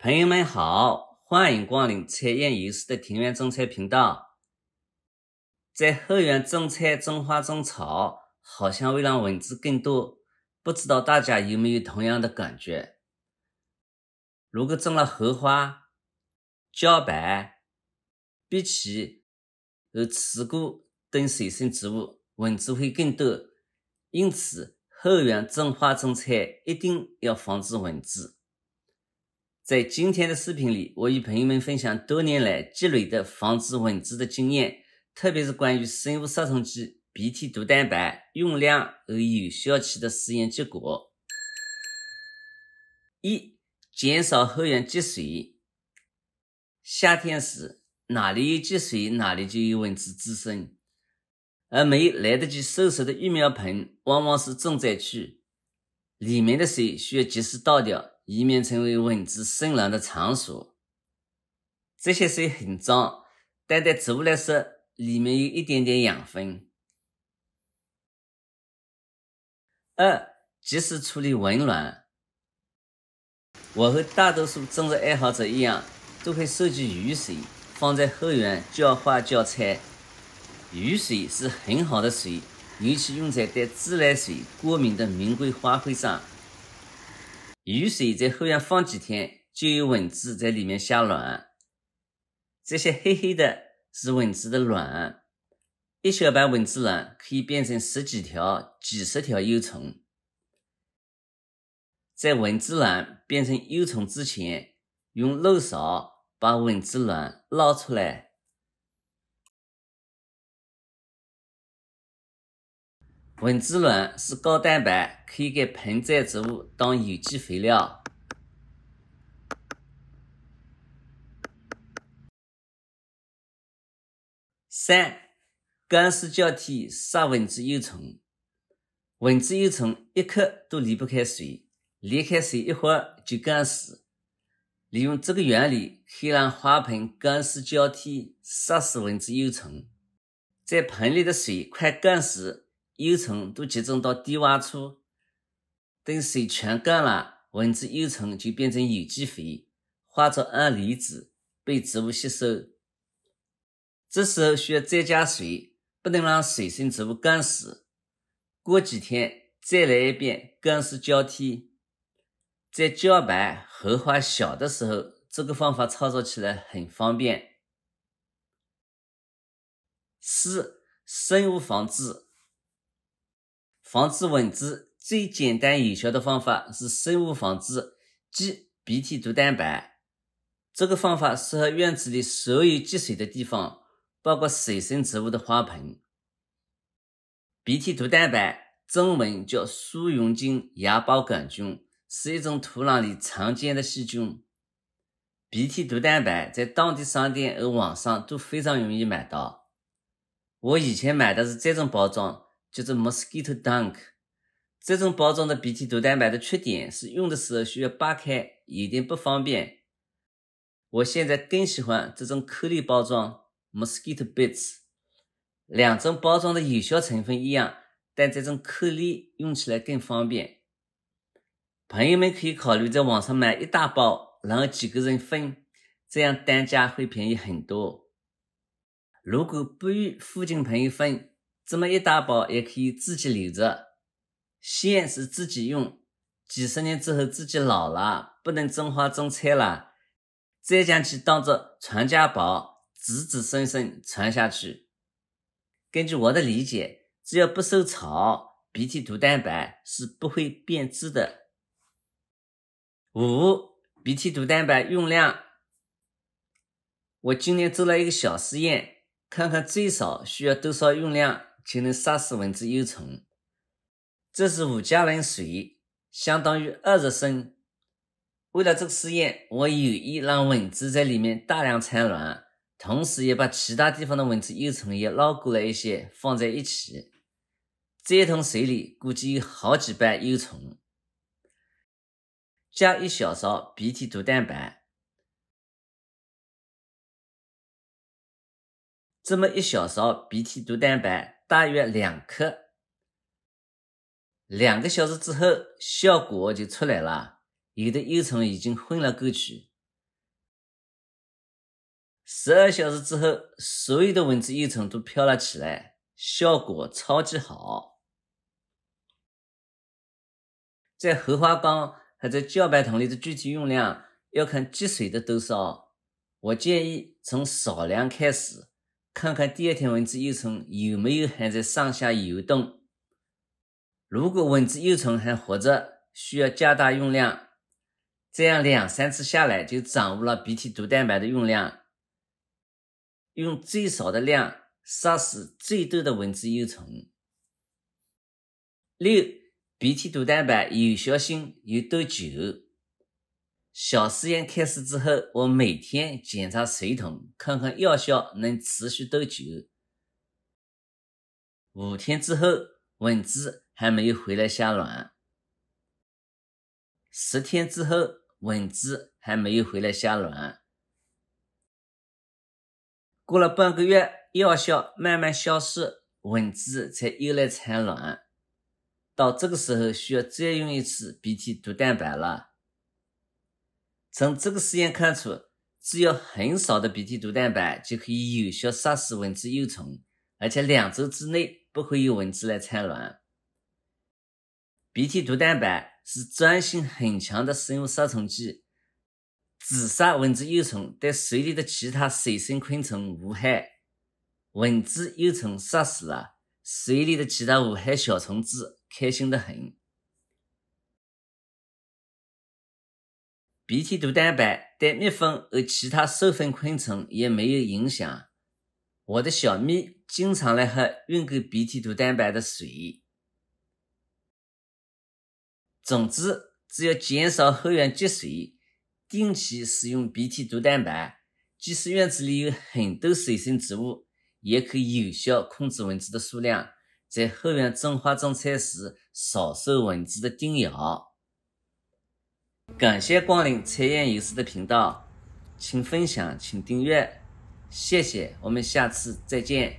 朋友们好，欢迎光临彩燕游氏的庭园种菜频道。在后园种菜种花种草，好像会让蚊子更多，不知道大家有没有同样的感觉？如果种了荷花、茭白、荸荠和刺菇等水生植物，蚊子会更多。因此，后园种花种菜一定要防止蚊子。在今天的视频里，我与朋友们分享多年来积累的防治蚊子的经验，特别是关于生物杀虫剂鼻涕毒蛋白用量和有效期的实验结果。一、减少后院积水。夏天时，哪里有积水，哪里就有蚊子滋生，而没有来得及收拾的育苗盆往往是重灾区，里面的水需要及时倒掉。以免成为蚊子生卵的场所。这些水很脏，但对植物来说，里面有一点点养分。二，及时处理蚊卵。我和大多数种植爱好者一样，都会收集雨水，放在后院浇花浇菜。雨水是很好的水，尤其用在对自来水过敏的名贵花卉上。雨水在后院放几天，就有蚊子在里面下卵。这些黑黑的是蚊子的卵，一小把蚊子卵可以变成十几条、几十条幼虫。在蚊子卵变成幼虫之前，用漏勺把蚊子卵捞出来。蚊子卵是高蛋白，可以给盆栽植物当有机肥料。三、干湿交替杀蚊子幼虫。蚊子幼虫一刻都离不开水，离开水一会儿就干死。利用这个原理，可以让花盆干湿交替，杀死蚊子幼虫。在盆里的水快干时，幼虫都集中到低洼处，等水全干了，蚊子幼虫就变成有机肥，化作氨离子被植物吸收。这时候需要再加水，不能让水生植物干死。过几天再来一遍干湿交替，在茭白、荷花小的时候，这个方法操作起来很方便。四生物防治。防治蚊子最简单有效的方法是生物防治，即鼻涕毒蛋白。这个方法适合院子里所有积水的地方，包括水生植物的花盆。鼻涕毒蛋白，中文叫苏云菌芽孢杆菌，是一种土壤里常见的细菌。鼻涕毒蛋白在当地商店和网上都非常容易买到。我以前买的是这种包装。叫做 Mosquito Dunk，这种包装的鼻涕毒蛋白的缺点是用的时候需要扒开，有点不方便。我现在更喜欢这种颗粒包装 Mosquito Bits，两种包装的有效成分一样，但这种颗粒用起来更方便。朋友们可以考虑在网上买一大包，然后几个人分，这样单价会便宜很多。如果不与附近朋友分，这么一大包也可以自己留着，线是自己用，几十年之后自己老了不能种花种菜了，再将其当做传家宝，子子孙孙传下去。根据我的理解，只要不受潮，鼻涕毒蛋白是不会变质的。五鼻涕毒蛋白用量，我今年做了一个小实验，看看最少需要多少用量。就能杀死蚊子幼虫。这是五加仑水，相当于二十升。为了这个实验，我有意让蚊子在里面大量产卵，同时也把其他地方的蚊子幼虫也捞过来一些放在一起。这桶水里估计有好几百幼虫。加一小勺鼻涕毒蛋白，这么一小勺鼻涕毒蛋白。大约两克，两个小时之后效果就出来了，有的幼虫已经昏了过去。十二小时之后，所有的蚊子幼虫都飘了起来，效果超级好。在荷花缸还在茭白桶里的具体用量，要看积水的多少。我建议从少量开始。看看第二天蚊子幼虫有没有还在上下游动。如果蚊子幼虫还活着，需要加大用量。这样两三次下来就掌握了鼻涕毒蛋白的用量，用最少的量杀死最多的蚊子幼虫。六，鼻涕毒蛋白有效性有多久？小实验开始之后，我每天检查水桶，看看药效能持续多久。五天之后，蚊子还没有回来下卵；十天之后，蚊子还没有回来下卵。过了半个月，药效慢慢消失，蚊子才又来产卵。到这个时候，需要再用一次鼻涕毒蛋白了。从这个实验看出，只要很少的鼻涕毒蛋白就可以有效杀死蚊子幼虫，而且两周之内不会有蚊子来产卵。鼻涕毒蛋白是专性很强的生物杀虫剂，只杀蚊子幼虫，对水里的其他水生昆虫无害。蚊子幼虫杀死了，水里的其他无害小虫子开心的很。鼻涕毒蛋白对蜜蜂和其他授粉昆虫也没有影响。我的小蜜经常来喝用过鼻涕毒蛋白的水。总之，只要减少后院积水，定期使用鼻涕毒蛋白，即使院子里有很多水生植物，也可有效控制蚊子的数量。在后院种花种菜时，少受蚊子的叮咬。感谢光临《财源仪式的频道，请分享，请订阅，谢谢，我们下次再见。